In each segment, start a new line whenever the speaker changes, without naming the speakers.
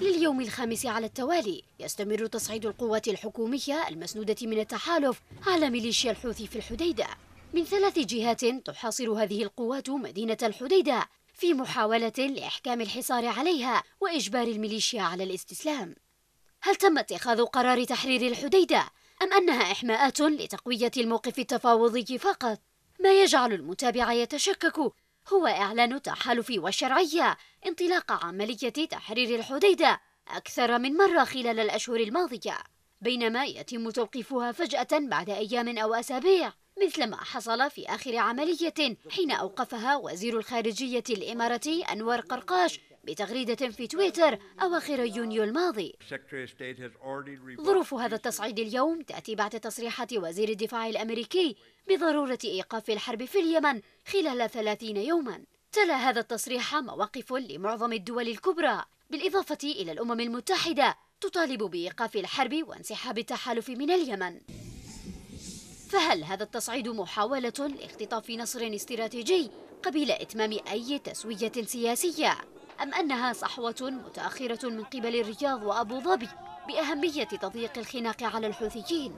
لليوم الخامس على التوالي يستمر تصعيد القوات الحكومية المسنودة من التحالف على ميليشيا الحوثي في الحديدة من ثلاث جهات تحاصر هذه القوات مدينة الحديدة في محاولة لإحكام الحصار عليها وإجبار الميليشيا على الاستسلام هل تم اتخاذ قرار تحرير الحديدة أم أنها إحماءات لتقوية الموقف التفاوضي فقط؟ ما يجعل المتابع يتشكك هو إعلان التحالف والشرعية انطلاق عملية تحرير الحديدة أكثر من مرة خلال الأشهر الماضية بينما يتم توقيفها فجأة بعد أيام أو أسابيع مثل ما حصل في آخر عملية حين أوقفها وزير الخارجية الإماراتي أنور قرقاش بتغريدة في تويتر أواخر يونيو الماضي ظروف هذا التصعيد اليوم تأتي بعد تصريحات وزير الدفاع الأمريكي بضرورة إيقاف الحرب في اليمن خلال 30 يوماً تلا هذا التصريح مواقف لمعظم الدول الكبرى بالإضافة إلى الأمم المتحدة تطالب بإيقاف الحرب وانسحاب التحالف من اليمن فهل هذا التصعيد محاولة لاختطاف نصر استراتيجي قبيل إتمام أي تسوية سياسية أم أنها صحوة متأخرة من قبل الرياض وأبو ظبي بأهمية تضييق الخناق على الحوثيين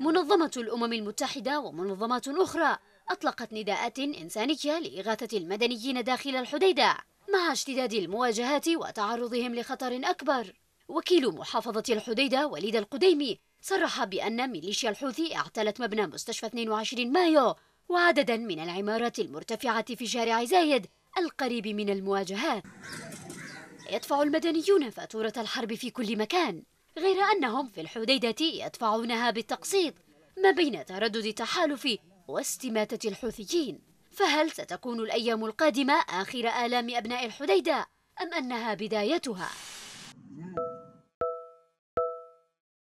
منظمة الأمم المتحدة ومنظمات أخرى أطلقت نداءات إنسانية لإغاثة المدنيين داخل الحديدة مع اشتداد المواجهات وتعرضهم لخطر أكبر وكيل محافظة الحديدة وليد القديمي صرح بأن ميليشيا الحوثي اعتلت مبنى مستشفى 22 مايو وعددا من العمارات المرتفعة في شارع زايد القريب من المواجهات يدفع المدنيون فاتورة الحرب في كل مكان غير أنهم في الحديدة يدفعونها بالتقسيط ما بين تردد التحالف واستماتة الحوثيين فهل ستكون الأيام القادمة آخر آلام أبناء الحديدة أم أنها بدايتها؟